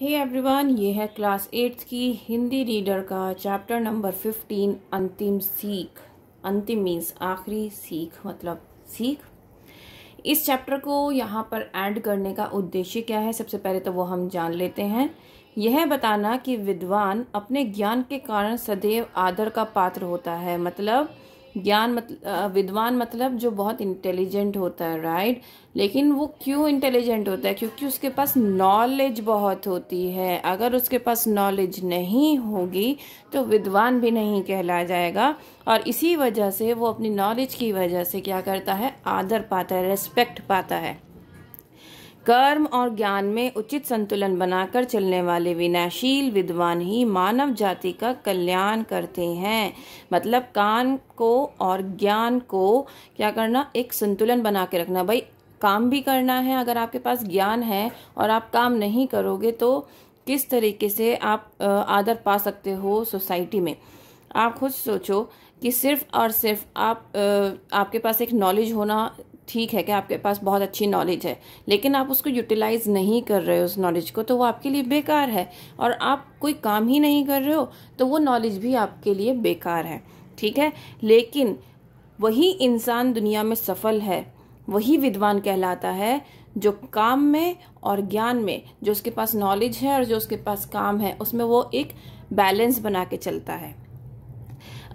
हे hey everyone ये है class eighth की हिंदी रीडर का चैप्टर नंबर फिफ्टीन अंतिम सीख अंतिम मीन्स आखिरी सीख मतलब सीख इस चैप्टर को यहाँ पर ऐड करने का उद्देश्य क्या है सबसे पहले तो वो हम जान लेते हैं यह बताना कि विद्वान अपने ज्ञान के कारण सदैव आदर का पात्र होता है मतलब ज्ञान मतलब विद्वान मतलब जो बहुत इंटेलिजेंट होता है राइट लेकिन वो क्यों इंटेलिजेंट होता है क्योंकि उसके पास नॉलेज बहुत होती है अगर उसके पास नॉलेज नहीं होगी तो विद्वान भी नहीं कहला जाएगा और इसी वजह से वो अपनी नॉलेज की वजह से क्या करता है आदर पाता है रेस्पेक्ट पाता है कर्म और ज्ञान में उचित संतुलन बनाकर चलने वाले विनाशील विद्वान ही मानव जाति का कल्याण करते हैं मतलब कान को और ज्ञान को क्या करना एक संतुलन बना के रखना भाई काम भी करना है अगर आपके पास ज्ञान है और आप काम नहीं करोगे तो किस तरीके से आप आदर पा सकते हो सोसाइटी में आप खुद सोचो कि सिर्फ और सिर्फ आप आपके पास एक नॉलेज होना ठीक है कि आपके पास बहुत अच्छी नॉलेज है लेकिन आप उसको यूटिलाइज नहीं कर रहे हो उस नॉलेज को तो वो आपके लिए बेकार है और आप कोई काम ही नहीं कर रहे हो तो वो नॉलेज भी आपके लिए बेकार है ठीक है लेकिन वही इंसान दुनिया में सफल है वही विद्वान कहलाता है जो काम में और ज्ञान में जो उसके पास नॉलेज है और जो उसके पास काम है उसमें वो एक बैलेंस बना के चलता है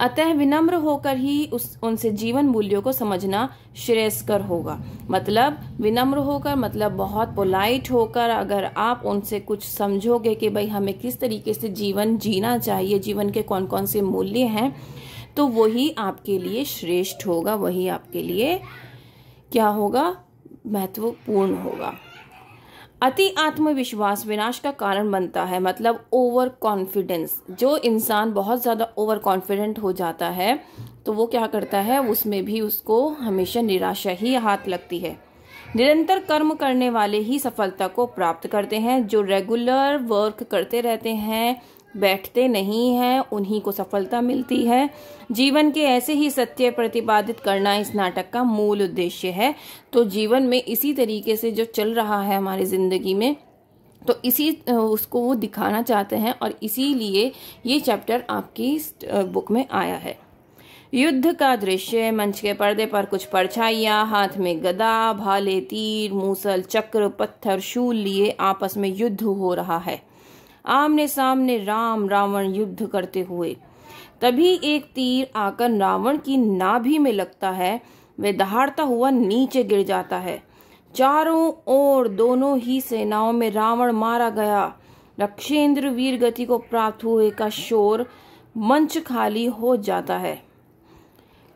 अतः विनम्र होकर ही उस उनसे जीवन मूल्यों को समझना श्रेयस्कर होगा मतलब विनम्र होकर मतलब बहुत पोलाइट होकर अगर आप उनसे कुछ समझोगे कि भाई हमें किस तरीके से जीवन जीना चाहिए जीवन के कौन कौन से मूल्य हैं तो वही आपके लिए श्रेष्ठ होगा वही आपके लिए क्या होगा महत्वपूर्ण होगा अति आत्मविश्वास विनाश का कारण बनता है मतलब ओवर कॉन्फिडेंस जो इंसान बहुत ज़्यादा ओवर कॉन्फिडेंट हो जाता है तो वो क्या करता है उसमें भी उसको हमेशा निराशा ही हाथ लगती है निरंतर कर्म करने वाले ही सफलता को प्राप्त करते हैं जो रेगुलर वर्क करते रहते हैं बैठते नहीं हैं उन्हीं को सफलता मिलती है जीवन के ऐसे ही सत्य प्रतिपादित करना इस नाटक का मूल उद्देश्य है तो जीवन में इसी तरीके से जो चल रहा है हमारी ज़िंदगी में तो इसी उसको वो दिखाना चाहते हैं और इसीलिए ये चैप्टर आपकी बुक में आया है युद्ध का दृश्य मंच के पर्दे पर कुछ परछाइयाँ हाथ में गदा भाले तीर मूसल चक्र पत्थर शूल लिए आपस में युद्ध हो रहा है आमने सामने राम रावण युद्ध करते हुए तभी एक तीर आकर रावण की नाभि में लगता है वह दहाड़ता हुआ नीचे गिर जाता है चारों ओर दोनों ही सेनाओं में रावण मारा गया रक्षेंद्र वीर गति को प्राप्त हुए का शोर मंच खाली हो जाता है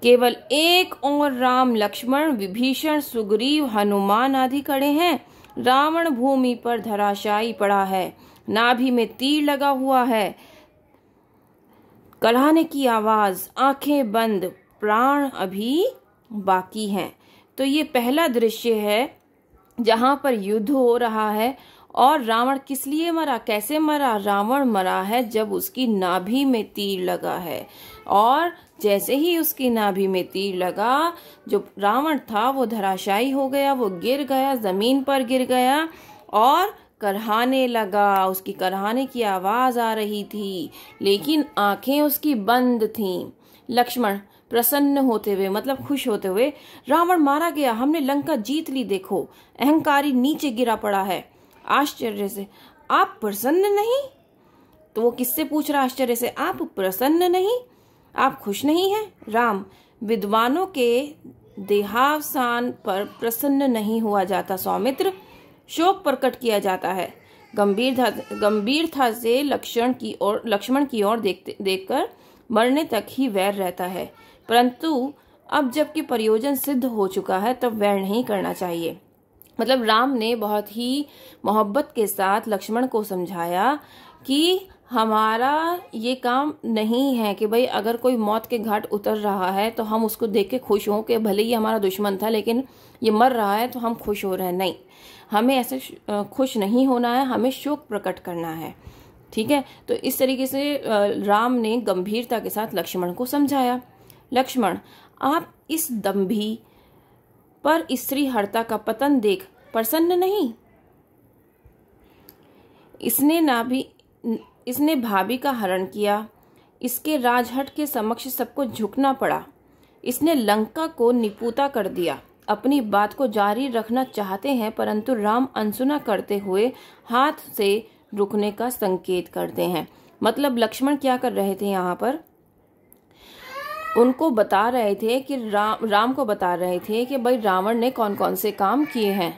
केवल एक और राम लक्ष्मण विभीषण सुग्रीव हनुमान आदि खड़े हैं रावण भूमि पर धराशायी पड़ा है नाभि में तीर लगा हुआ है कलहाने की आवाज आंखें बंद प्राण अभी बाकी हैं तो ये पहला दृश्य है जहां पर युद्ध हो रहा है और रावण किस लिए मरा कैसे मरा रावण मरा है जब उसकी नाभि में तीर लगा है और जैसे ही उसकी नाभि में तीर लगा जो रावण था वो धराशायी हो गया वो गिर गया जमीन पर गिर गया और करहाने लगा उसकी करहाने की आवाज़ आ रही थी लेकिन आंखें उसकी बंद थीं लक्ष्मण प्रसन्न होते हुए मतलब खुश होते हुए रावण मारा गया हमने लंका जीत ली देखो अहंकारी नीचे गिरा पड़ा है आश्चर्य से आप प्रसन्न नहीं तो वो किससे पूछ रहा आश्चर्य से आप प्रसन्न नहीं आप खुश नहीं हैं राम विद्वानों के देहावसान पर प्रसन्न नहीं हुआ जाता सौमित्र शोक प्रकट किया जाता है गंभीर था गंभीर था से लक्षण की ओर लक्ष्मण की ओर देखते देखकर मरने तक ही वैर रहता है परंतु अब जबकि प्रयोजन सिद्ध हो चुका है तब वैर नहीं करना चाहिए मतलब राम ने बहुत ही मोहब्बत के साथ लक्ष्मण को समझाया कि हमारा ये काम नहीं है कि भाई अगर कोई मौत के घाट उतर रहा है तो हम उसको देख के खुश हों कि भले ही हमारा दुश्मन था लेकिन ये मर रहा है तो हम खुश हो रहे हैं नहीं हमें ऐसे खुश नहीं होना है हमें शोक प्रकट करना है ठीक है तो इस तरीके से राम ने गंभीरता के साथ लक्ष्मण को समझाया लक्ष्मण आप इस दम्भी पर स्त्री हरता का पतन देख प्रसन्न नहीं इसने ना भी इसने भाभी का हरण किया इसके राजहट के समक्ष सबको झुकना पड़ा इसने लंका को निपुता कर दिया अपनी बात को जारी रखना चाहते हैं परंतु राम अनसुना करते हुए हाथ से रुकने का संकेत करते हैं मतलब लक्ष्मण क्या कर रहे थे यहाँ पर उनको बता रहे थे कि राम राम को बता रहे थे कि भाई रावण ने कौन कौन से काम किए हैं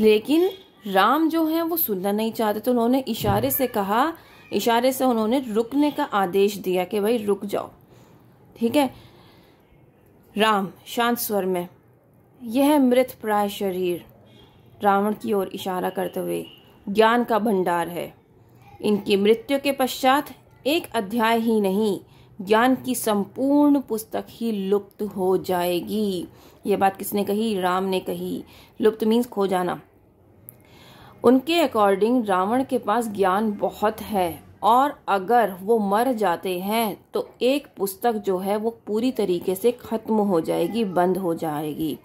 लेकिन राम जो है वो सुनना नहीं चाहते तो उन्होंने इशारे से कहा इशारे से उन्होंने रुकने का आदेश दिया कि भाई रुक जाओ ठीक है राम शांत स्वर में यह मृत प्राय शरीर रावण की ओर इशारा करते हुए ज्ञान का भंडार है इनकी मृत्यु के पश्चात एक अध्याय ही नहीं ज्ञान की संपूर्ण पुस्तक ही लुप्त हो जाएगी ये बात किसने कही राम ने कही लुप्त मीन्स खो जाना उनके अकॉर्डिंग रावण के पास ज्ञान बहुत है और अगर वो मर जाते हैं तो एक पुस्तक जो है वो पूरी तरीके से ख़त्म हो जाएगी बंद हो जाएगी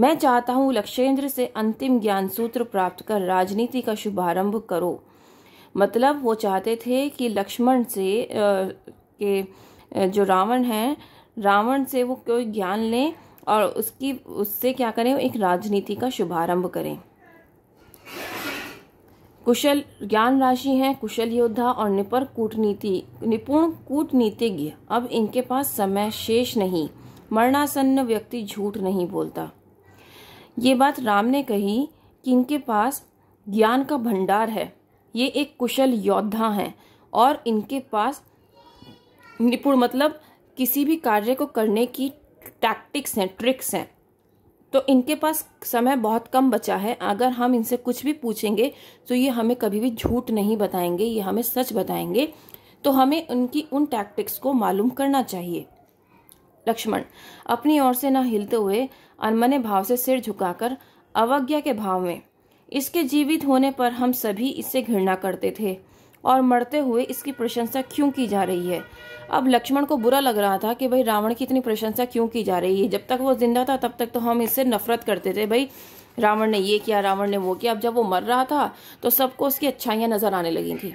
मैं चाहता हूँ लक्षेंद्र से अंतिम ज्ञान सूत्र प्राप्त कर राजनीति का शुभारंभ करो मतलब वो चाहते थे कि लक्ष्मण से आ, के जो रावण है रावण से वो कोई ज्ञान लें और उसकी उससे क्या करें एक राजनीति का शुभारंभ करें कुशल ज्ञान राशि हैं कुशल योद्धा और निपर कूटनीति निपुण कूटनीतिज्ञ अब इनके पास समय शेष नहीं मरणासन्न व्यक्ति झूठ नहीं बोलता ये बात राम ने कही कि इनके पास ज्ञान का भंडार है ये एक कुशल योद्धा हैं और इनके पास निपुण मतलब किसी भी कार्य को करने की टैक्टिक्स हैं ट्रिक्स हैं तो इनके पास समय बहुत कम बचा है अगर हम इनसे कुछ भी पूछेंगे तो ये हमें कभी भी झूठ नहीं बताएंगे ये हमें सच बताएंगे तो हमें उनकी उन टैक्टिक्स को मालूम करना चाहिए लक्ष्मण अपनी ओर से न हिलते हुए अनमने भाव से सिर झुकाकर अवज्ञा के भाव में इसके जीवित होने पर हम सभी इससे घृणा करते थे और मरते हुए इसकी प्रशंसा क्यों की जा रही है अब लक्ष्मण को बुरा लग रहा था कि भाई रावण की इतनी प्रशंसा क्यों की जा रही है जब तक वो जिंदा था तब तक तो हम इससे नफरत करते थे भाई रावण ने ये किया रावण ने वो किया अब जब वो मर रहा था तो सबको उसकी अच्छाइयाँ नजर आने लगी थी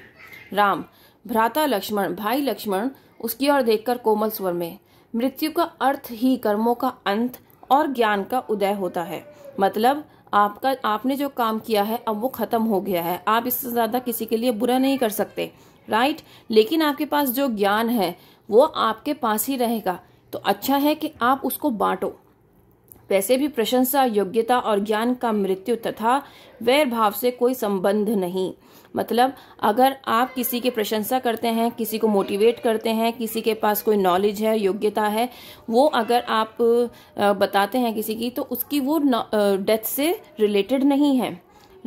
राम भ्राता लक्ष्मण भाई लक्ष्मण उसकी ओर देखकर कोमल स्वर में मृत्यु का अर्थ ही कर्मों का अंत और ज्ञान का उदय होता है मतलब आपका आपने जो काम किया है अब वो खत्म हो गया है आप इससे ज्यादा किसी के लिए बुरा नहीं कर सकते राइट लेकिन आपके पास जो ज्ञान है वो आपके पास ही रहेगा तो अच्छा है कि आप उसको बांटो वैसे भी प्रशंसा योग्यता और ज्ञान का मृत्यु तथा वैर भाव से कोई संबंध नहीं मतलब अगर आप किसी की प्रशंसा करते हैं किसी को मोटिवेट करते हैं किसी के पास कोई नॉलेज है योग्यता है वो अगर आप बताते हैं किसी की तो उसकी वो डेथ से रिलेटेड नहीं है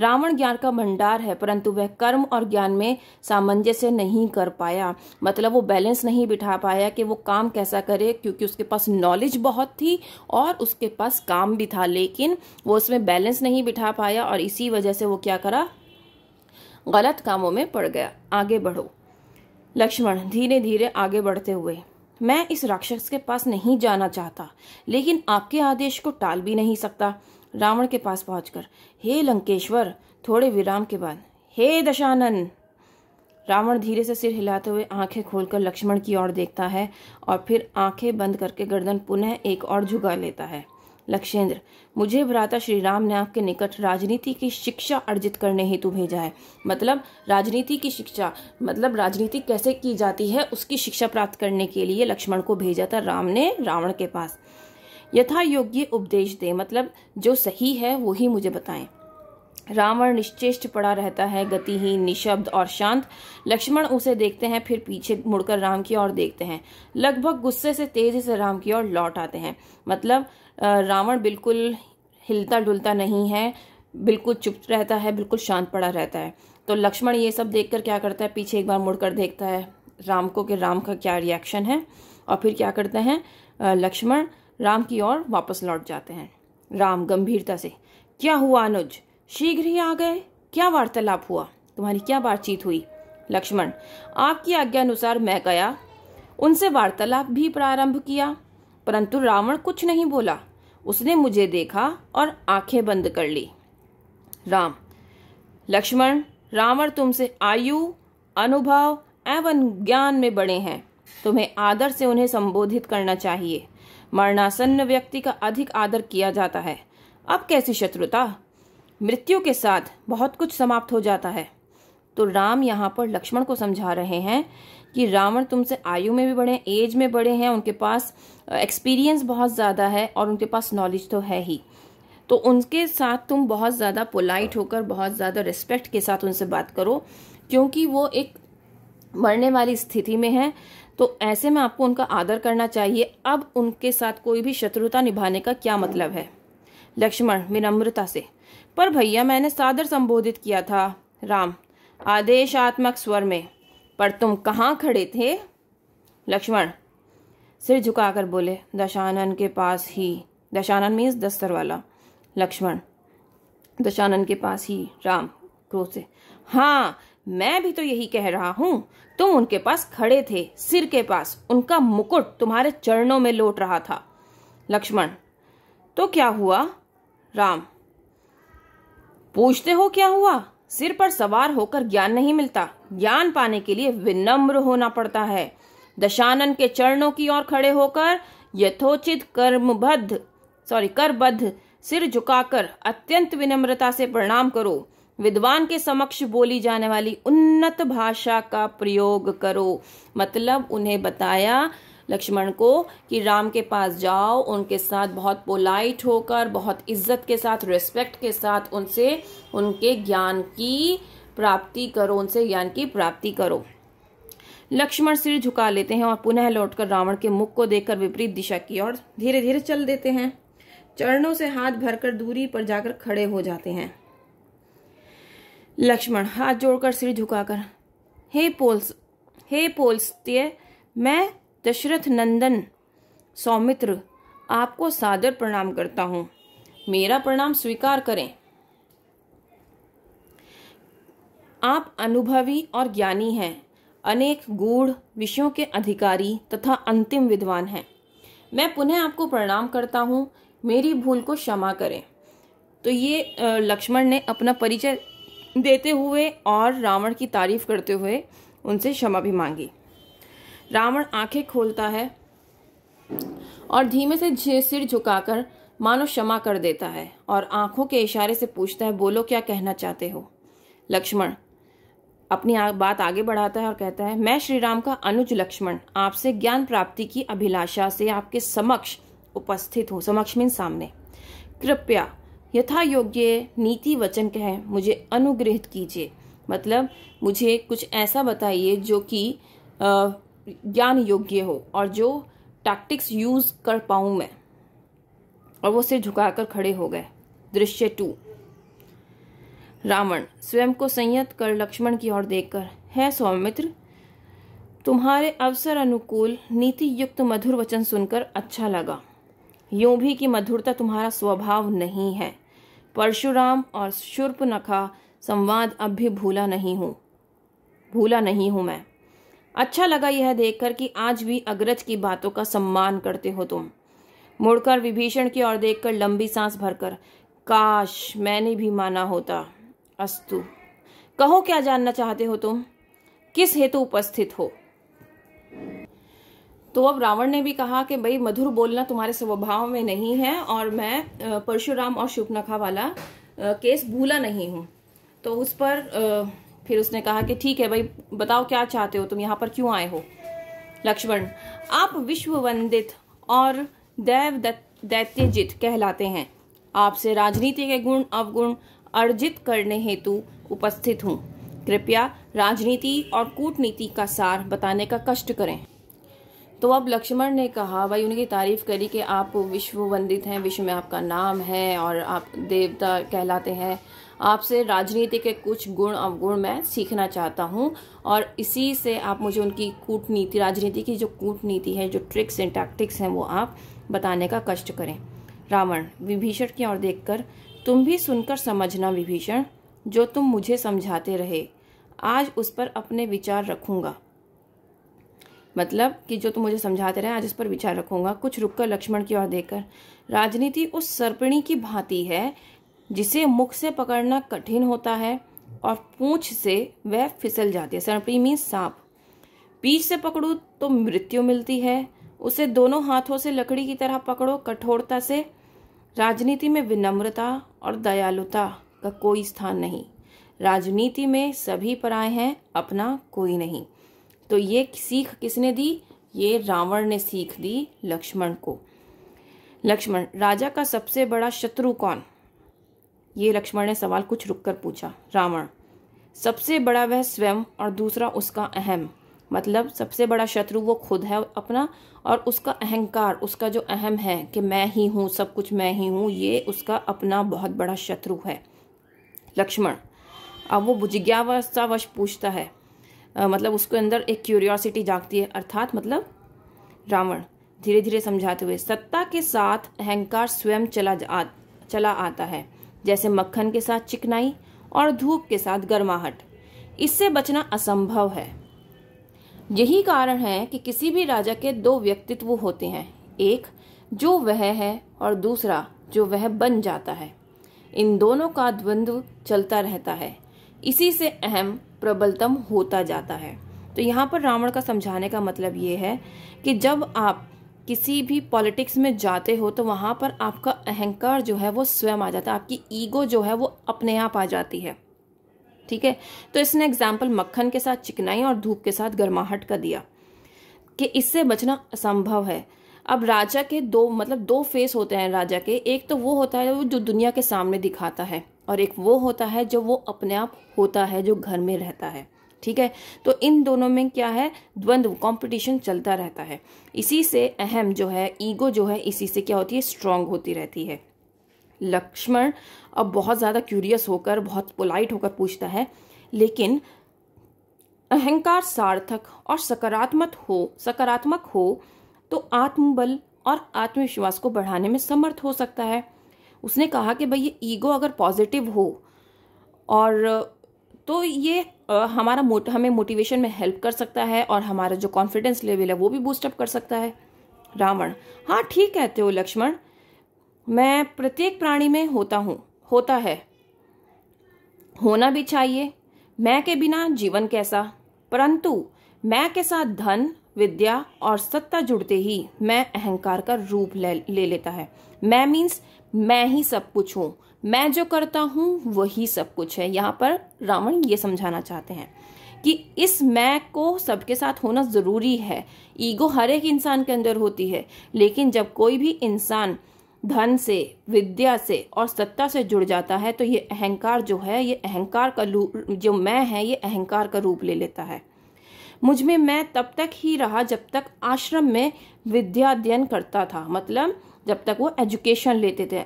रावण ज्ञान का भंडार है परंतु वह कर्म और ज्ञान में सामंजस्य नहीं कर पाया मतलब वो बैलेंस नहीं बिठा पाया कि वो काम कैसा करे क्योंकि उसके पास नॉलेज बहुत थी और उसके पास काम भी था लेकिन वो उसमें बैलेंस नहीं बिठा पाया और इसी वजह से वो क्या करा गलत कामों में पड़ गया आगे बढ़ो लक्ष्मण धीरे धीरे आगे बढ़ते हुए मैं इस राक्षस के पास नहीं जाना चाहता लेकिन आपके आदेश को टाल भी नहीं सकता रावण के पास पहुंचकर हे लंकेश्वर थोड़े विराम के बाद हे दशानन रावण धीरे से सिर हिलाते हुए आंखें खोलकर लक्ष्मण की ओर देखता है और फिर आंखें बंद करके गर्दन पुनः एक और झुका लेता है लक्ष्येंद्र मुझे भ्राता श्री राम ने आपके निकट राजनीति की शिक्षा अर्जित करने हेतु भेजा है मतलब राजनीति की शिक्षा मतलब राजनीति कैसे की जाती है उसकी शिक्षा प्राप्त करने के लिए लक्ष्मण को भेजा था राम ने रावण के पास यथा योग्य उपदेश दें मतलब जो सही है वो ही मुझे बताएं रावण निश्चेष्ट पड़ा रहता है गतिहीन निशब्द और शांत लक्ष्मण उसे देखते हैं फिर पीछे मुड़कर राम की ओर देखते हैं लगभग गुस्से से तेजी से राम की ओर लौट आते हैं मतलब रावण बिल्कुल हिलता डुलता नहीं है बिल्कुल चुप रहता है बिल्कुल शांत पड़ा रहता है तो लक्ष्मण ये सब देख क्या करता है पीछे एक बार मुड़कर देखता है राम को कि राम का क्या रिएक्शन है और फिर क्या करते हैं लक्ष्मण राम की ओर वापस लौट जाते हैं राम गंभीरता से क्या हुआ अनुज शीघ्र ही आ गए क्या वार्तालाप हुआ तुम्हारी क्या बातचीत हुई लक्ष्मण आपकी आज्ञा अनुसार मैं गया उनसे वार्तालाप भी प्रारंभ किया परंतु रावण कुछ नहीं बोला उसने मुझे देखा और आंखें बंद कर ली राम लक्ष्मण रावण तुमसे आयु अनुभव एवं ज्ञान में बड़े हैं तुम्हें आदर से उन्हें संबोधित करना चाहिए मरणासन्न व्यक्ति का अधिक आदर किया जाता है अब कैसी शत्रुता मृत्यु के साथ बहुत कुछ समाप्त हो जाता है तो राम यहाँ पर लक्ष्मण को समझा रहे हैं कि रावण तुमसे आयु में भी बड़े एज में बड़े हैं उनके पास एक्सपीरियंस बहुत ज़्यादा है और उनके पास नॉलेज तो है ही तो उनके साथ तुम बहुत ज़्यादा पोलाइट होकर बहुत ज़्यादा रिस्पेक्ट के साथ उनसे बात करो क्योंकि वो एक मरने वाली स्थिति में है तो ऐसे में आपको उनका आदर करना चाहिए अब उनके साथ कोई भी शत्रुता निभाने का क्या मतलब है लक्ष्मण विनम्रता से पर भैया मैंने सादर संबोधित किया था राम आदेशात्मक स्वर में पर तुम कहाँ खड़े थे लक्ष्मण सिर झुकाकर बोले दशानन के पास ही दशानन मीन्स दस्तर वाला लक्ष्मण दशानन के पास ही राम क्रोध से हाँ मैं भी तो यही कह रहा हूँ तुम उनके पास खड़े थे सिर के पास उनका मुकुट तुम्हारे चरणों में लौट रहा था लक्ष्मण तो क्या हुआ राम पूछते हो क्या हुआ सिर पर सवार होकर ज्ञान नहीं मिलता ज्ञान पाने के लिए विनम्र होना पड़ता है दशानन के चरणों की ओर खड़े होकर यथोचित कर्मबद्ध सॉरी करबद्ध सिर झुकाकर अत्यंत विनम्रता से प्रणाम करो विद्वान के समक्ष बोली जाने वाली उन्नत भाषा का प्रयोग करो मतलब उन्हें बताया लक्ष्मण को कि राम के पास जाओ उनके साथ बहुत पोलाइट होकर बहुत इज्जत के साथ रिस्पेक्ट के साथ उनसे उनके ज्ञान की प्राप्ति करो उनसे ज्ञान की प्राप्ति करो लक्ष्मण सिर झुका लेते हैं और पुनः लौटकर रावण के मुख को देखकर विपरीत दिशा की ओर धीरे धीरे चल देते हैं चरणों से हाथ भरकर दूरी पर जाकर खड़े हो जाते हैं लक्ष्मण हाथ जोड़कर सिर झुकाकर हे पोल्स हे पोल्स्त्य मैं दशरथ नंदन सौमित्र आपको सादर प्रणाम करता हूँ मेरा प्रणाम स्वीकार करें आप अनुभवी और ज्ञानी हैं अनेक गूढ़ विषयों के अधिकारी तथा अंतिम विद्वान हैं मैं पुनः आपको प्रणाम करता हूँ मेरी भूल को क्षमा करें तो ये लक्ष्मण ने अपना परिचय देते हुए और रावण की तारीफ करते हुए उनसे क्षमा भी मांगी रावण आंखें खोलता है और धीमे से सिर झुकाकर मानो क्षमा कर देता है और आंखों के इशारे से पूछता है बोलो क्या कहना चाहते हो लक्ष्मण अपनी बात आगे बढ़ाता है और कहता है मैं श्री राम का अनुज लक्ष्मण आपसे ज्ञान प्राप्ति की अभिलाषा से आपके समक्ष उपस्थित हूँ समक्ष मीन सामने कृपया यथा योग्य नीति वचन कह मुझे अनुग्रहित कीजिए मतलब मुझे कुछ ऐसा बताइए जो कि ज्ञान योग्य हो और जो टैक्टिक्स यूज़ कर पाऊं मैं और वो सिर झुकाकर खड़े हो गए दृश्य टू रावण स्वयं को संयत कर लक्ष्मण की ओर देखकर है सौमित्र तुम्हारे अवसर अनुकूल नीति युक्त मधुर वचन सुनकर अच्छा लगा यूं भी कि मधुरता तुम्हारा स्वभाव नहीं है परशुराम और शुर्प नखा संवाद अब भी भूला नहीं हूँ भूला नहीं हूँ मैं अच्छा लगा यह देखकर कि आज भी अग्रज की बातों का सम्मान करते हो तुम मुड़कर विभीषण की ओर देखकर लंबी सांस भरकर काश मैंने भी माना होता अस्तु कहो क्या जानना चाहते हो तुम किस हेतु तो उपस्थित हो तो अब रावण ने भी कहा कि भाई मधुर बोलना तुम्हारे स्वभाव में नहीं है और मैं परशुराम और शुभनखा वाला केस भूला नहीं हूँ तो उस पर फिर उसने कहा कि ठीक है भाई बताओ क्या चाहते हो तुम यहाँ पर क्यों आए हो लक्ष्मण आप विश्व वंदित और दैव दैत्यजित कहलाते हैं आपसे राजनीति के गुण अवगुण अर्जित करने हेतु उपस्थित हूँ कृपया राजनीति और कूटनीति का सार बताने का कष्ट करें तो अब लक्ष्मण ने कहा भाई उनकी तारीफ करी कि आप विश्व वंदित हैं विश्व में आपका नाम है और आप देवता कहलाते हैं आपसे राजनीति के कुछ गुण अवगुण मैं सीखना चाहता हूँ और इसी से आप मुझे उनकी कूटनीति राजनीति की जो कूटनीति है जो ट्रिक्स एंड टैक्टिक्स हैं वो आप बताने का कष्ट करें रावण विभीषण की ओर देखकर तुम भी सुनकर समझना विभीषण जो तुम मुझे समझाते रहे आज उस पर अपने विचार रखूंगा मतलब कि जो तुम मुझे समझाते रहे आज इस पर विचार रखूंगा कुछ रुककर लक्ष्मण की ओर देखकर राजनीति उस सर्पिणी की भांति है जिसे मुख से पकड़ना कठिन होता है और पूंछ से वह फिसल जाती है सर्पिणी मीन सांप पीछ से पकड़ू तो मृत्यु मिलती है उसे दोनों हाथों से लकड़ी की तरह पकड़ो कठोरता से राजनीति में विनम्रता और दयालुता का कोई स्थान नहीं राजनीति में सभी पराए हैं अपना कोई नहीं तो ये सीख किसने दी ये रावण ने सीख दी लक्ष्मण को लक्ष्मण राजा का सबसे बड़ा शत्रु कौन ये लक्ष्मण ने सवाल कुछ रुक कर पूछा रावण सबसे बड़ा वह स्वयं और दूसरा उसका अहम मतलब सबसे बड़ा शत्रु वो खुद है अपना और उसका अहंकार उसका जो अहम है कि मैं ही हूँ सब कुछ मैं ही हूँ ये उसका अपना बहुत बड़ा शत्रु है लक्ष्मण अब वो जिज्ञासावश पूछता है मतलब उसके अंदर एक क्यूरियोसिटी जागती है अर्थात मतलब रावण धीरे धीरे समझाते हुए सत्ता के साथ अहंकार स्वयं चला आ, चला आता है जैसे मक्खन के साथ चिकनाई और धूप के साथ गर्माहट इससे बचना असंभव है यही कारण है कि किसी भी राजा के दो व्यक्तित्व होते हैं एक जो वह है और दूसरा जो वह बन जाता है इन दोनों का द्वंद्व चलता रहता है इसी से अहम प्रबलतम होता जाता है तो यहाँ पर रावण का समझाने का मतलब ये है कि जब आप किसी भी पॉलिटिक्स में जाते हो तो वहाँ पर आपका अहंकार जो है वो स्वयं आ जाता है आपकी ईगो जो है वो अपने आप आ जाती है ठीक है तो इसने एग्जाम्पल मक्खन के साथ चिकनाई और धूप के साथ गर्माहट का दिया कि इससे बचना असंभव है अब राजा के दो मतलब दो फेस होते हैं राजा के एक तो वो होता है वो जो दुनिया के सामने दिखाता है और एक वो होता है जो वो अपने आप होता है जो घर में रहता है ठीक है तो इन दोनों में क्या है द्वंद्व कंपटीशन चलता रहता है इसी से अहम जो है ईगो जो है इसी से क्या होती है स्ट्रांग होती रहती है लक्ष्मण अब बहुत ज़्यादा क्यूरियस होकर बहुत पोलाइट होकर पूछता है लेकिन अहंकार सार्थक और सकारात्मक हो सकारात्मक हो तो आत्मबल और आत्मविश्वास को बढ़ाने में समर्थ हो सकता है उसने कहा कि भाई ये ईगो अगर पॉजिटिव हो और तो ये हमारा मोट हमें मोटिवेशन में हेल्प कर सकता है और हमारा जो कॉन्फिडेंस लेवल है वो भी बूस्टअप कर सकता है रावण हाँ ठीक कहते हो लक्ष्मण मैं प्रत्येक प्राणी में होता हूँ होता है होना भी चाहिए मैं के बिना जीवन कैसा परंतु मैं के साथ धन विद्या और सत्ता जुड़ते ही मैं अहंकार का रूप ले, ले लेता है मैं मीन्स मैं ही सब कुछ हूँ मैं जो करता हूँ वही सब कुछ है यहाँ पर रावण ये समझाना चाहते हैं कि इस मैं को सबके साथ होना ज़रूरी है ईगो हर एक इंसान के अंदर होती है लेकिन जब कोई भी इंसान धन से विद्या से और सत्ता से जुड़ जाता है तो ये अहंकार जो है ये अहंकार का जो मैं है ये अहंकार का रूप ले लेता है मुझमें मैं तब तक ही रहा जब तक आश्रम में विद्या अध्ययन करता था मतलब जब तक वो एजुकेशन लेते थे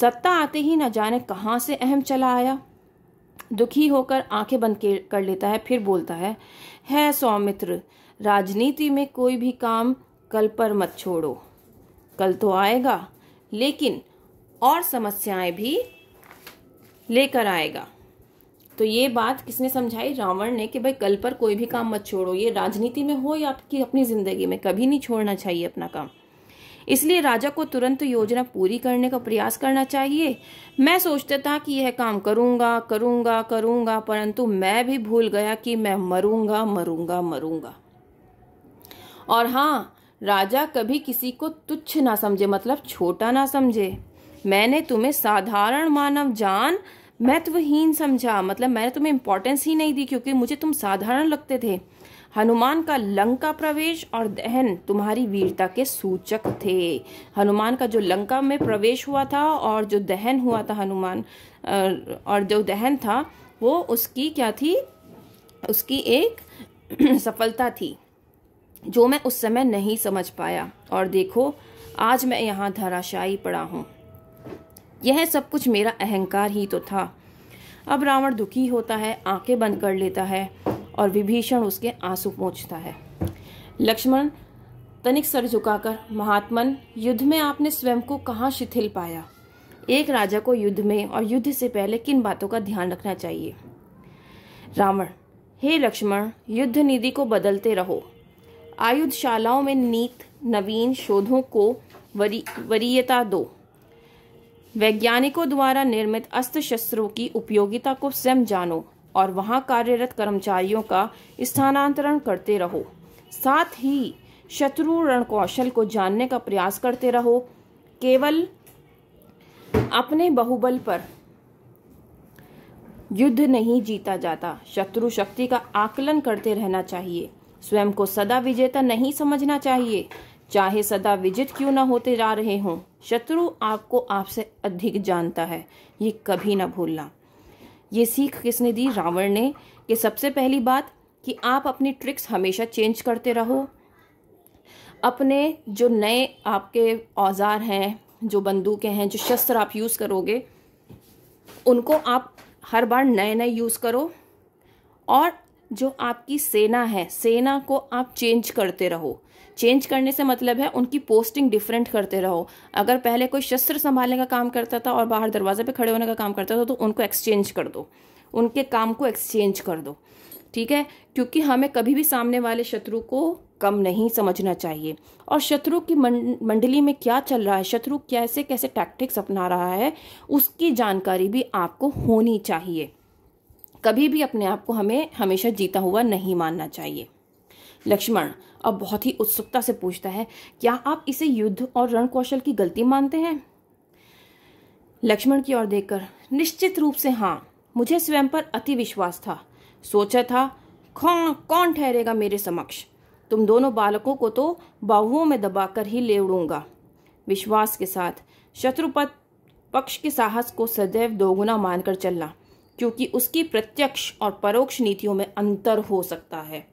सत्ता आते ही न जाने कहाँ से अहम चला आया दुखी होकर आंखें बंद कर लेता है फिर बोलता है है सौमित्र राजनीति में कोई भी काम कल पर मत छोड़ो कल तो आएगा लेकिन और समस्याएं भी लेकर आएगा तो ये बात किसने समझाई रावण ने कि भाई कल पर कोई भी काम मत छोड़ो ये राजनीति में हो या आपकी अपनी ज़िंदगी में कभी नहीं छोड़ना चाहिए अपना काम इसलिए राजा को तुरंत योजना पूरी करने का प्रयास करना चाहिए मैं सोचता था कि यह काम करूंगा करूंगा करूंगा परंतु मैं भी भूल गया कि मैं मरूंगा मरूंगा मरूंगा और हाँ राजा कभी किसी को तुच्छ ना समझे मतलब छोटा ना समझे मैंने तुम्हें साधारण मानव जान महत्वहीन समझा मतलब मैंने तुम्हें इम्पोर्टेंस ही नहीं दी क्योंकि मुझे तुम साधारण लगते थे हनुमान का लंका प्रवेश और दहन तुम्हारी वीरता के सूचक थे हनुमान का जो लंका में प्रवेश हुआ था और जो दहन हुआ था हनुमान और जो दहन था वो उसकी क्या थी उसकी एक सफलता थी जो मैं उस समय नहीं समझ पाया और देखो आज मैं यहाँ धराशायी पड़ा हूँ यह सब कुछ मेरा अहंकार ही तो था अब रावण दुखी होता है आंखें बंद कर लेता है और विभीषण उसके आंसू पहुँचता है लक्ष्मण तनिक सर झुकाकर महात्मन युद्ध में आपने स्वयं को कहाँ शिथिल पाया एक राजा को युद्ध में और युद्ध से पहले किन बातों का ध्यान रखना चाहिए रावण हे लक्ष्मण युद्ध निधि को बदलते रहो आयुधशालाओं में नीत नवीन शोधों को वरी, वरीयता दो वैज्ञानिकों द्वारा निर्मित अस्त्र शस्त्रों की उपयोगिता को स्वयं जानो और वहां कार्यरत कर्मचारियों का स्थानांतरण करते रहो साथ ही शत्रु कौशल को जानने का प्रयास करते रहो केवल अपने बहुबल पर युद्ध नहीं जीता जाता शत्रु शक्ति का आकलन करते रहना चाहिए स्वयं को सदा विजेता नहीं समझना चाहिए चाहे सदा विजित क्यों ना होते जा रहे हों शत्रु आपको आपसे अधिक जानता है ये कभी ना भूलना ये सीख किसने दी रावण ने कि सबसे पहली बात कि आप अपनी ट्रिक्स हमेशा चेंज करते रहो अपने जो नए आपके औजार हैं जो बंदूकें हैं जो शस्त्र आप यूज़ करोगे उनको आप हर बार नए नए यूज़ करो और जो आपकी सेना है सेना को आप चेंज करते रहो चेंज करने से मतलब है उनकी पोस्टिंग डिफरेंट करते रहो अगर पहले कोई शस्त्र संभालने का काम करता था और बाहर दरवाजे पे खड़े होने का काम करता था तो उनको एक्सचेंज कर दो उनके काम को एक्सचेंज कर दो ठीक है क्योंकि हमें कभी भी सामने वाले शत्रु को कम नहीं समझना चाहिए और शत्रु की मंडली में क्या चल रहा है शत्रु कैसे कैसे टैक्टिक्स अपना रहा है उसकी जानकारी भी आपको होनी चाहिए कभी भी अपने आप को हमें हमेशा जीता हुआ नहीं मानना चाहिए लक्ष्मण अब बहुत ही उत्सुकता से पूछता है क्या आप इसे युद्ध और रण कौशल की गलती मानते हैं लक्ष्मण की ओर देखकर निश्चित रूप से हाँ मुझे स्वयं पर अति विश्वास था सोचा था कौन कौन ठहरेगा मेरे समक्ष तुम दोनों बालकों को तो बाहुओं में दबाकर ही ले उड़ूंगा विश्वास के साथ शत्रुपत पक्ष के साहस को सदैव दोगुना मानकर चलना क्योंकि उसकी प्रत्यक्ष और परोक्ष नीतियों में अंतर हो सकता है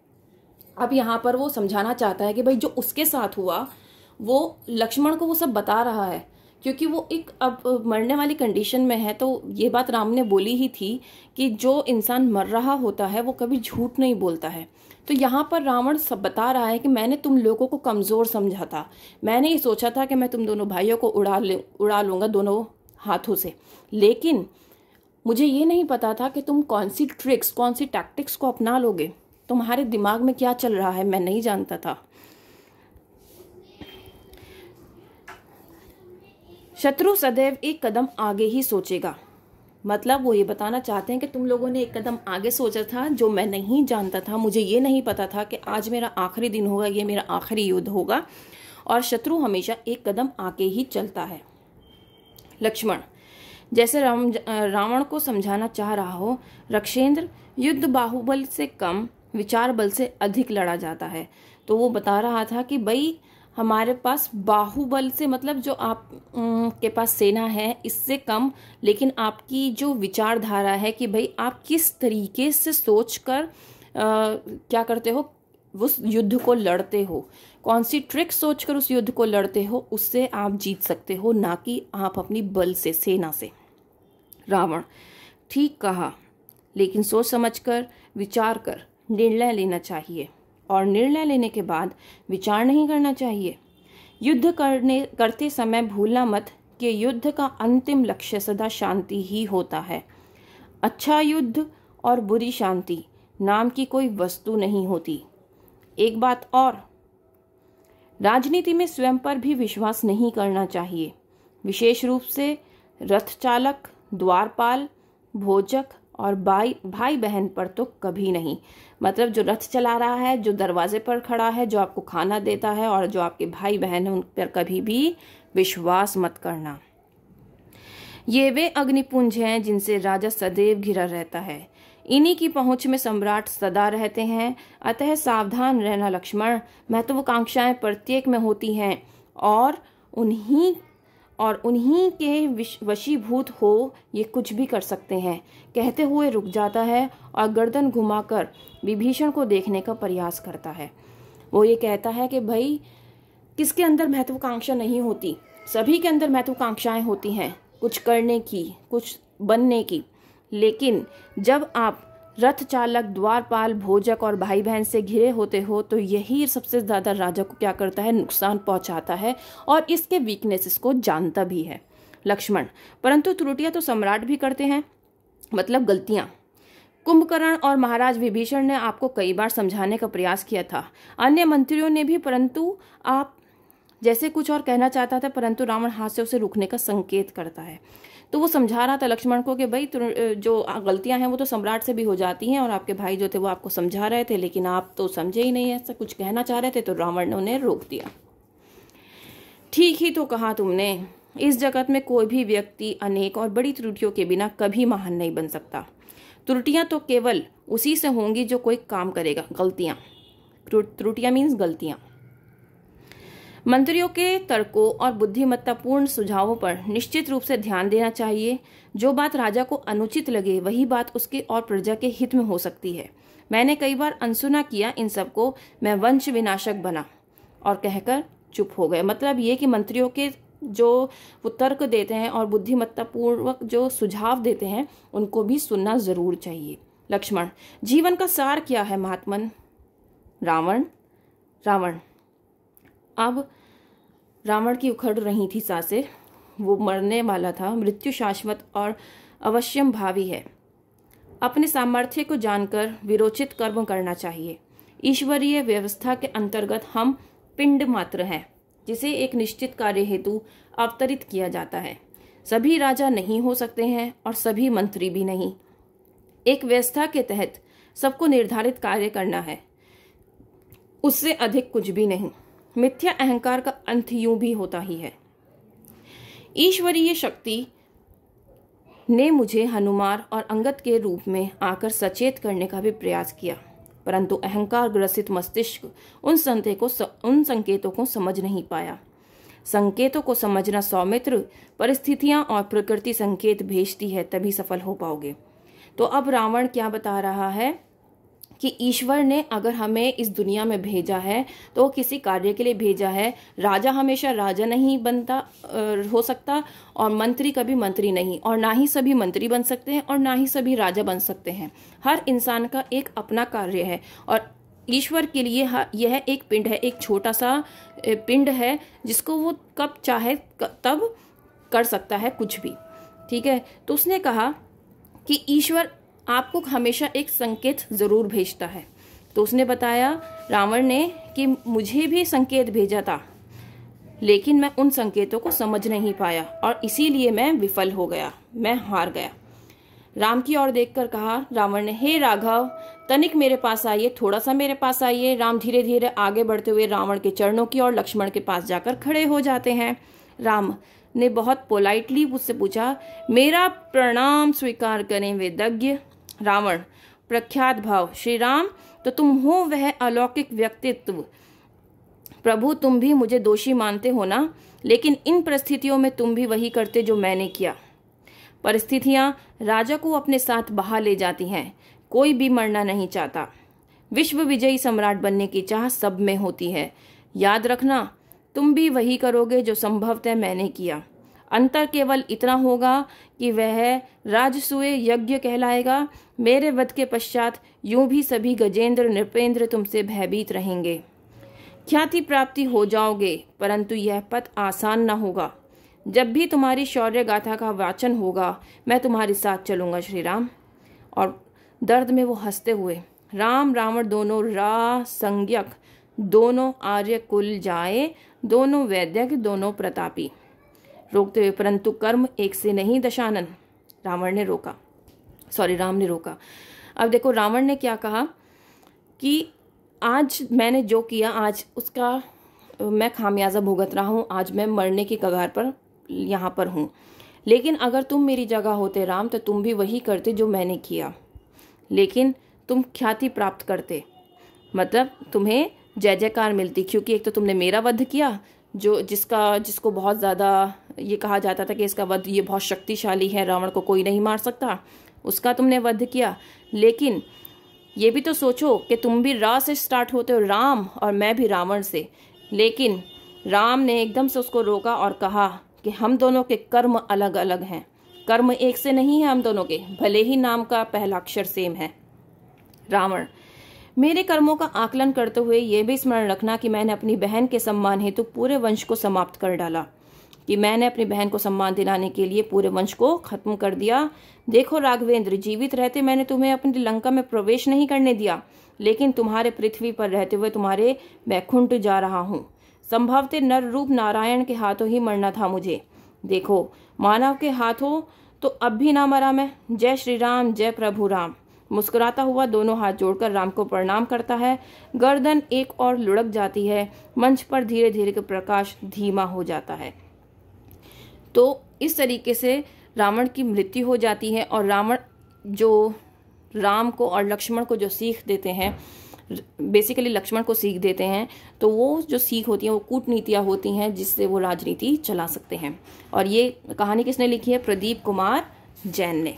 अब यहाँ पर वो समझाना चाहता है कि भाई जो उसके साथ हुआ वो लक्ष्मण को वो सब बता रहा है क्योंकि वो एक अब मरने वाली कंडीशन में है तो ये बात राम ने बोली ही थी कि जो इंसान मर रहा होता है वो कभी झूठ नहीं बोलता है तो यहाँ पर रावण सब बता रहा है कि मैंने तुम लोगों को कमज़ोर समझा था मैंने ये सोचा था कि मैं तुम दोनों भाइयों को उड़ा ले उड़ा लूँगा दोनों हाथों से लेकिन मुझे ये नहीं पता था कि तुम कौन सी ट्रिक्स कौन सी टैक्टिक्स को अपना लोगे तुम्हारे दिमाग में क्या चल रहा है मैं नहीं जानता था शत्रु सदैव एक कदम आगे ही सोचेगा मतलब वो ये बताना चाहते हैं कि तुम लोगों ने एक कदम आगे सोचा था जो मैं नहीं जानता था मुझे ये नहीं पता था कि आज मेरा आखिरी दिन होगा ये मेरा आखिरी युद्ध होगा और शत्रु हमेशा एक कदम आगे ही चलता है लक्ष्मण जैसे राम रावण को समझाना चाह रहा हो रक्षेंद्र युद्ध बाहुबल से कम विचार बल से अधिक लड़ा जाता है तो वो बता रहा था कि भाई हमारे पास बाहुबल से मतलब जो आप के पास सेना है इससे कम लेकिन आपकी जो विचारधारा है कि भाई आप किस तरीके से सोच कर आ, क्या करते हो उस युद्ध को लड़ते हो कौन सी ट्रिक सोचकर उस युद्ध को लड़ते हो उससे आप जीत सकते हो ना कि आप अपनी बल से सेना से रावण ठीक कहा लेकिन सोच समझकर विचार कर निर्णय लेना चाहिए और निर्णय लेने के बाद विचार नहीं करना चाहिए युद्ध करने करते समय भूलना मत कि युद्ध का अंतिम लक्ष्य सदा शांति ही होता है अच्छा युद्ध और बुरी शांति नाम की कोई वस्तु नहीं होती एक बात और राजनीति में स्वयं पर भी विश्वास नहीं करना चाहिए विशेष रूप से रथ चालक द्वारपाल भोजक और भाई भाई बहन पर तो कभी नहीं मतलब जो रथ चला रहा है जो दरवाजे पर खड़ा है जो आपको खाना देता है और जो आपके भाई बहन है उन पर कभी भी विश्वास मत करना ये वे अग्निपुंज हैं जिनसे राजा सदैव घिरा रहता है इन्हीं की पहुंच में सम्राट सदा रहते हैं अतः सावधान रहना लक्ष्मण महत्वाकांक्षाएं प्रत्येक में होती हैं और उन्हीं और उन्हीं के वशीभूत हो ये कुछ भी कर सकते हैं कहते हुए रुक जाता है और गर्दन घुमाकर विभीषण को देखने का प्रयास करता है वो ये कहता है कि भाई किसके अंदर महत्वाकांक्षा नहीं होती सभी के अंदर महत्वाकांक्षाएं होती हैं कुछ करने की कुछ बनने की लेकिन जब आप रथ चालक द्वारपाल भोजक और भाई बहन से घिरे होते हो तो यही सबसे ज़्यादा राजा को क्या करता है नुकसान पहुंचाता है और इसके वीकनेसेस को जानता भी है लक्ष्मण परंतु त्रुटियां तो सम्राट भी करते हैं मतलब गलतियां कुंभकर्ण और महाराज विभीषण ने आपको कई बार समझाने का प्रयास किया था अन्य मंत्रियों ने भी परंतु आप जैसे कुछ और कहना चाहता था परंतु रावण हाथ से उसे रुकने का संकेत करता है तो वो समझा रहा था लक्ष्मण को कि भाई जो गलतियां हैं वो तो सम्राट से भी हो जाती हैं और आपके भाई जो थे वो आपको समझा रहे थे लेकिन आप तो समझे ही नहीं ऐसा कुछ कहना चाह रहे थे तो रावण ने उन्हें रोक दिया ठीक ही तो कहा तुमने इस जगत में कोई भी व्यक्ति अनेक और बड़ी त्रुटियों के बिना कभी महान नहीं बन सकता त्रुटियां तो केवल उसी से होंगी जो कोई काम करेगा गलतियां त्रुटियां मीन्स गलतियां मंत्रियों के तर्कों और बुद्धिमत्तापूर्ण सुझावों पर निश्चित रूप से ध्यान देना चाहिए जो बात राजा को अनुचित लगे वही बात उसके और प्रजा के हित में हो सकती है मैंने कई बार अनसुना किया इन सबको मैं वंश विनाशक बना और कहकर चुप हो गए मतलब ये कि मंत्रियों के जो वो तर्क देते हैं और बुद्धिमत्तापूर्वक जो सुझाव देते हैं उनको भी सुनना ज़रूर चाहिए लक्ष्मण जीवन का सार क्या है महात्मन रावण रावण अब रावण की उखड़ रही थी सासे वो मरने वाला था मृत्यु शाश्वत और अवश्यम भावी है अपने सामर्थ्य को जानकर विरोचित कर्म करना चाहिए ईश्वरीय व्यवस्था के अंतर्गत हम पिंड मात्र हैं जिसे एक निश्चित कार्य हेतु अवतरित किया जाता है सभी राजा नहीं हो सकते हैं और सभी मंत्री भी नहीं एक व्यवस्था के तहत सबको निर्धारित कार्य करना है उससे अधिक कुछ भी नहीं मिथ्या अहंकार का अंत यूं भी होता ही है ईश्वरीय शक्ति ने मुझे हनुमान और अंगत के रूप में आकर सचेत करने का भी प्रयास किया परंतु अहंकार ग्रसित मस्तिष्क उन संते को स, उन संकेतों को समझ नहीं पाया संकेतों को समझना सौमित्र परिस्थितियां और प्रकृति संकेत भेजती है तभी सफल हो पाओगे तो अब रावण क्या बता रहा है कि ईश्वर ने अगर हमें इस दुनिया में भेजा है तो किसी कार्य के लिए भेजा है राजा हमेशा राजा नहीं बनता हो सकता और मंत्री कभी मंत्री नहीं और ना ही सभी मंत्री बन सकते हैं और ना ही सभी राजा बन सकते हैं हर इंसान का एक अपना कार्य है और ईश्वर के लिए यह एक पिंड है एक छोटा सा पिंड है जिसको वो कब चाहे तब कर सकता है कुछ भी ठीक है तो उसने कहा कि ईश्वर आपको हमेशा एक संकेत ज़रूर भेजता है तो उसने बताया रावण ने कि मुझे भी संकेत भेजा था लेकिन मैं उन संकेतों को समझ नहीं पाया और इसीलिए मैं विफल हो गया मैं हार गया राम की ओर देखकर कहा रावण ने हे राघव तनिक मेरे पास आइए थोड़ा सा मेरे पास आइए राम धीरे धीरे आगे बढ़ते हुए रावण के चरणों की ओर लक्ष्मण के पास जाकर खड़े हो जाते हैं राम ने बहुत पोलाइटली मुझसे पूछा मेरा प्रणाम स्वीकार करें वे दज्ञ रावण प्रख्यात भाव श्री राम तो तुम हो वह अलौकिक व्यक्तित्व प्रभु तुम भी मुझे दोषी मानते हो ना लेकिन इन परिस्थितियों में तुम भी वही करते जो मैंने किया परिस्थितियां राजा को अपने साथ बहा ले जाती हैं कोई भी मरना नहीं चाहता विश्व विजयी सम्राट बनने की चाह सब में होती है याद रखना तुम भी वही करोगे जो संभवतः मैंने किया अंतर केवल इतना होगा कि वह राजसूय यज्ञ कहलाएगा मेरे वध के पश्चात यूं भी सभी गजेंद्र नृपेंद्र तुमसे भयभीत रहेंगे ख्याति प्राप्ति हो जाओगे परंतु यह पथ आसान न होगा जब भी तुम्हारी शौर्य गाथा का वाचन होगा मैं तुम्हारे साथ चलूँगा श्री राम और दर्द में वो हंसते हुए राम रावण दोनों रा संज्ञक दोनों आर्य कुल जाए दोनों वैद्यक दोनों प्रतापी रोकते हुए परंतु कर्म एक से नहीं दशानन रावण ने रोका सॉरी राम ने रोका अब देखो रावण ने क्या कहा कि आज मैंने जो किया आज उसका मैं खामियाजा भुगत रहा हूँ आज मैं मरने की कगार पर यहाँ पर हूँ लेकिन अगर तुम मेरी जगह होते राम तो तुम भी वही करते जो मैंने किया लेकिन तुम ख्याति प्राप्त करते मतलब तुम्हें जय जयकार मिलती क्योंकि एक तो तुमने मेरा वध किया जो जिसका जिसको बहुत ज़्यादा ये कहा जाता था कि इसका वध ये बहुत शक्तिशाली है रावण को कोई नहीं मार सकता उसका तुमने वध किया लेकिन ये भी तो सोचो कि तुम भी रा से स्टार्ट होते हो राम और मैं भी रावण से लेकिन राम ने एकदम से उसको रोका और कहा कि हम दोनों के कर्म अलग अलग हैं कर्म एक से नहीं है हम दोनों के भले ही नाम का पहला अक्षर सेम है रावण मेरे कर्मों का आकलन करते हुए यह भी स्मरण रखना कि मैंने अपनी बहन के सम्मान हेतु तो पूरे वंश को समाप्त कर डाला कि मैंने अपनी बहन को सम्मान दिलाने के लिए पूरे वंश को खत्म कर दिया देखो राघवेंद्र जीवित रहते मैंने तुम्हें अपनी लंका में प्रवेश नहीं करने दिया लेकिन तुम्हारे पृथ्वी पर रहते हुए तुम्हारे बैकुंठ जा रहा हूँ संभवते नर रूप नारायण के हाथों ही मरना था मुझे देखो मानव के हाथों तो अब भी ना मरा मैं जय श्री राम जय प्रभु राम मुस्कुराता हुआ दोनों हाथ जोड़कर राम को प्रणाम करता है गर्दन एक और लुढ़क जाती है मंच पर धीरे धीरे के प्रकाश धीमा हो जाता है तो इस तरीके से रावण की मृत्यु हो जाती है और रावण जो राम को और लक्ष्मण को जो सीख देते हैं बेसिकली लक्ष्मण को सीख देते हैं तो वो जो सीख होती हैं वो कूटनीतियाँ होती हैं जिससे वो राजनीति चला सकते हैं और ये कहानी किसने लिखी है प्रदीप कुमार जैन ने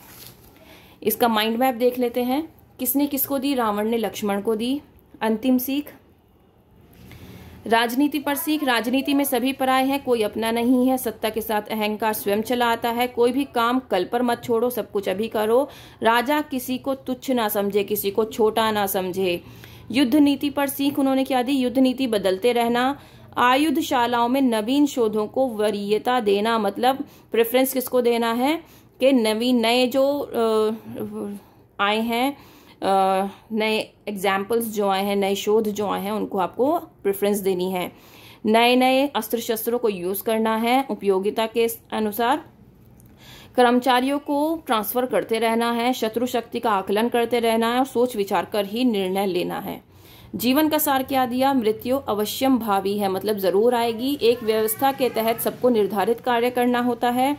इसका माइंड मैप देख लेते हैं किसने किसको दी रावण ने लक्ष्मण को दी अंतिम सीख राजनीति पर सीख राजनीति में सभी पराए हैं कोई अपना नहीं है सत्ता के साथ अहंकार स्वयं चला आता है कोई भी काम कल पर मत छोड़ो सब कुछ अभी करो राजा किसी को तुच्छ ना समझे किसी को छोटा ना समझे युद्ध नीति पर सीख उन्होंने क्या दी युद्ध नीति बदलते रहना शालाओं में नवीन शोधों को वरीयता देना मतलब प्रेफरेंस किसको देना है कि नवीन नए जो आए हैं नए एग्जाम्पल्स जो आए हैं नए शोध जो आए हैं उनको आपको प्रेफरेंस देनी है नए नए अस्त्र शस्त्रों को यूज़ करना है उपयोगिता के अनुसार कर्मचारियों को ट्रांसफर करते रहना है शत्रु शक्ति का आकलन करते रहना है और सोच विचार कर ही निर्णय लेना है जीवन का सार क्या दिया मृत्यु अवश्यम भावी है मतलब जरूर आएगी एक व्यवस्था के तहत सबको निर्धारित कार्य करना होता है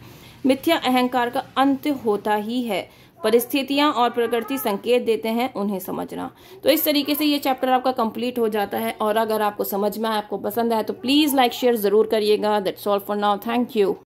मिथ्या अहंकार का अंत होता ही है परिस्थितियां और प्रकृति संकेत देते हैं उन्हें समझना तो इस तरीके से ये चैप्टर आपका कंप्लीट हो जाता है और अगर आपको समझ में आए आपको पसंद आए तो प्लीज़ लाइक शेयर ज़रूर करिएगा that's all for now thank you